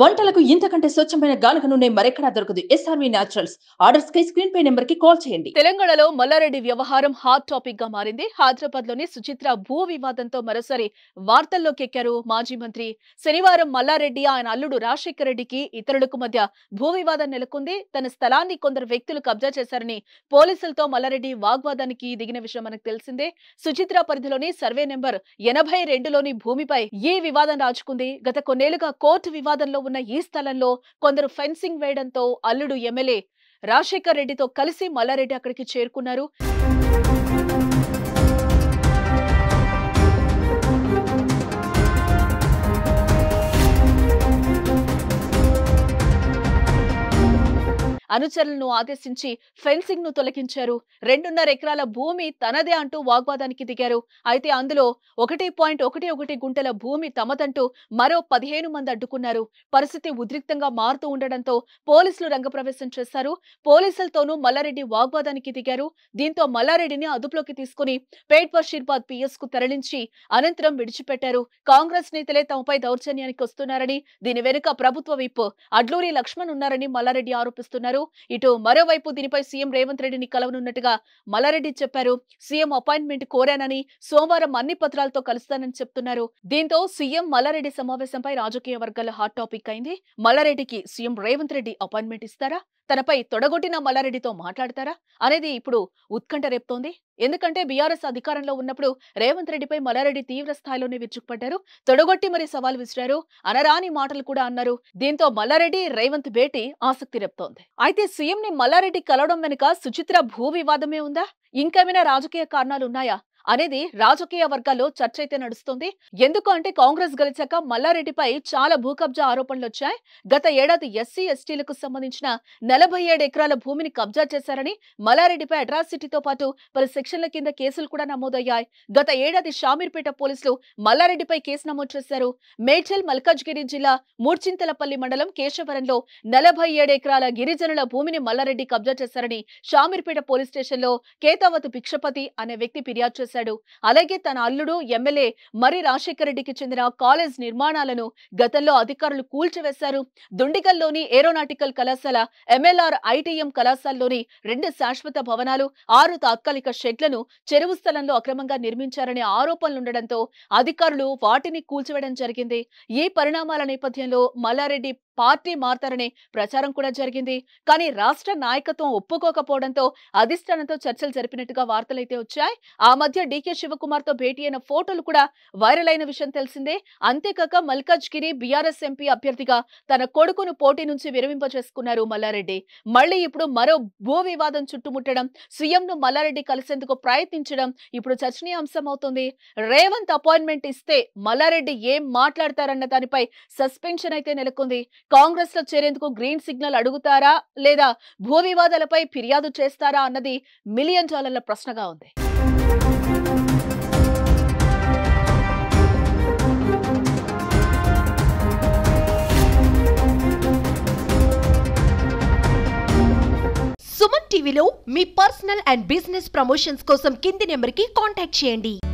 వంటలకు ఇంతకంటే స్వచ్ఛమైన గానుక నూనె మరెక్కడా దొరకదు ఎస్ఆర్వి న్యాచురల్స్ ఆర్డర్స్ కై స్క్రీన్ పే నెంబర్ కి కాల్ చేయండి తెలంగాణలో మల్లారెడ్డి వ్యవహారం హాట్ టాపిక్ గా మారింది హైదరాబాద్ లోని సుచిత్ర భూ వివాదంతో మరోసారి ఎక్కారు మాజీ మంత్రి శనివారం మల్లారెడ్డి ఆయన అల్లుడు రాజశేఖర రెడ్డికి ఇతరులకు మధ్య భూ వివాదం నెలకొంది తన స్థలాన్ని కొందరు వ్యక్తులు కబ్జా చేశారని పోలీసులతో మల్లారెడ్డి వాగ్వాదానికి దిగిన విషయం మనకు తెలిసిందే సుచిత్ర పరిధిలోని సర్వే నెంబర్ ఎనభై రెండులోని భూమిపై ఈ వివాదం రాచుకుంది గత కొన్నేళ్లుగా కోర్టు వివాదం సమీపంలో ఉన్న ఈ స్థలంలో కొందరు ఫెన్సింగ్ వేయడంతో అల్లుడు ఎమ్మెల్యే రాజశేఖర్ రెడ్డితో కలిసి మల్లారెడ్డి అక్కడికి చేరుకున్నారు అనుచరులను ఆదేశించి ఫెన్సింగ్ ను తొలగించారు రెండున్నర ఎకరాల భూమి తనదే అంటూ వాగ్వాదానికి దిగారు అయితే అందులో ఒకటి పాయింట్ ఒకటి ఒకటి గుంటల భూమి తమదంటూ మరో పదిహేను మంది అడ్డుకున్నారు పరిస్థితి ఉద్రిక్తంగా మారుతూ ఉండడంతో పోలీసులు రంగప్రవేశం చేశారు పోలీసులతోనూ మల్లారెడ్డి వాగ్వాదానికి దిగారు దీంతో మల్లారెడ్డిని అదుపులోకి తీసుకుని పేట్ బషీర్బాద్ పిఎస్ కు తరలించి అనంతరం విడిచిపెట్టారు కాంగ్రెస్ నేతలే తమపై దౌర్జన్యానికి వస్తున్నారని దీని వెనుక ప్రభుత్వ విప్ అడ్లూరి లక్ష్మణ్ ఉన్నారని మల్లారెడ్డి ఆరోపిస్తున్నారు ఇటు మరోవైపు దీనిపై సీఎం రేవంత్ రెడ్డిని కలవనున్నట్టుగా మల్లారెడ్డి చెప్పారు సీఎం అపాయింట్మెంట్ కోరానని సోమవారం అన్ని పత్రాలతో కలుస్తానని చెప్తున్నారు దీంతో సీఎం మల్లారెడ్డి సమావేశంపై రాజకీయ వర్గాల హాట్ టాపిక్ అయింది మల్లారెడ్డికి సీఎం రేవంత్ రెడ్డి అపాయింట్మెంట్ ఇస్తారా తనపై తొడగొట్టిన మల్లారెడ్డితో మాట్లాడతారా అనేది ఇప్పుడు ఉత్కంఠ రేపుతోంది ఎందుకంటే బీఆర్ఎస్ అధికారంలో ఉన్నప్పుడు రేవంత్ రెడ్డిపై మల్లారెడ్డి తీవ్ర స్థాయిలోనే విరుచుకుపడ్డారు తొడగొట్టి మరీ సవాల్ విసిరారు అనరాని మాటలు కూడా అన్నారు దీంతో మల్లారెడ్డి రేవంత్ భేటీ ఆసక్తి రేపుతోంది అయితే సీఎం ని మల్లారెడ్డి కలవడం వెనుక సుచిత్ర భూ వివాదమే ఉందా ఇంకేమైనా రాజకీయ కారణాలున్నాయా అనేది రాజకీయ వర్గాల్లో చర్చ అయితే నడుస్తుంది ఎందుకు అంటే కాంగ్రెస్ గెలిచాక మల్లారెడ్డిపై చాలా భూకబ్జా ఆరోపణలు వచ్చాయి గత ఏడాది ఎస్సీ ఎస్టీలకు సంబంధించిన నలభై ఎకరాల భూమిని కబ్జా చేశారని మల్లారెడ్డిపై అట్రాసిటీతో పాటు పలు సెక్షన్ల కింద కేసులు కూడా నమోదయ్యాయి గత ఏడాది షామీర్పేట పోలీసులు మల్లారెడ్డిపై కేసు నమోదు చేశారు మేడ్చల్ మల్కాజ్గిరి జిల్లా మూర్చింతలపల్లి మండలం కేశవరంలో నలభై ఎకరాల గిరిజనుల భూమిని మల్లారెడ్డి కబ్జా చేశారని షామీర్పేట పోలీస్ స్టేషన్లో కేతావత్ భిక్షపతి అనే వ్యక్తి ఫిర్యాదు చేశారు చేశాడు అలాగే తన అల్లుడు ఎమ్మెల్యే మరి రాజశేఖర రెడ్డికి చెందిన కాలేజ్ నిర్మాణాలను గతంలో అధికారులు కూల్చివేశారు దుండిగల్లోని ఏరోనాటికల్ కళాశాల ఎంఎల్ఆర్ ఐటీఎం కళాశాలలోని రెండు శాశ్వత భవనాలు ఆరు తాత్కాలిక షెడ్లను చెరువు స్థలంలో అక్రమంగా నిర్మించారనే ఆరోపణలుండడంతో అధికారులు వాటిని కూల్చివేయడం జరిగింది ఈ పరిణామాల నేపథ్యంలో మల్లారెడ్డి పార్టీ మారతారనే ప్రచారం కూడా జరిగింది కానీ రాష్ట్ర నాయకత్వం ఒప్పుకోకపోవడంతో అధిష్టానంతో చర్చలు జరిపినట్టుగా వార్తలైతే వచ్చాయి ఆ మధ్య డీకే శివకుమార్ తో భేటీ అయిన ఫోటోలు కూడా వైరల్ అయిన విషయం తెలిసిందే అంతేకాక మల్కాజ్ గిరి బీఆర్ఎస్ ఎంపీ అభ్యర్థిగా తన కొడుకును పోటీ నుంచి చేసుకున్నారు మల్లారెడ్డి మళ్లీ ఇప్పుడు మరో భూ వివాదం చుట్టుముట్టడం సీఎంను మల్లారెడ్డి కలిసేందుకు ప్రయత్నించడం ఇప్పుడు చర్చనీయాంశం అవుతుంది రేవంత్ అపాయింట్మెంట్ ఇస్తే మల్లారెడ్డి ఏం మాట్లాడతారన్న దానిపై సస్పెన్షన్ అయితే నెలకొంది కాంగ్రెస్ లో చేరేందుకు గ్రీన్ సిగ్నల్ అడుగుతారా లేదా భూ వివాదాలపై ఫిర్యాదు చేస్తారా అన్నది మిలియన్ డాలర్ల ప్రశ్నగా ఉంది సుమన్ టీవీలో మీ పర్సనల్ అండ్ బిజినెస్ ప్రమోషన్స్ కోసం కింది నెంబర్కి కాంటాక్ట్ చేయండి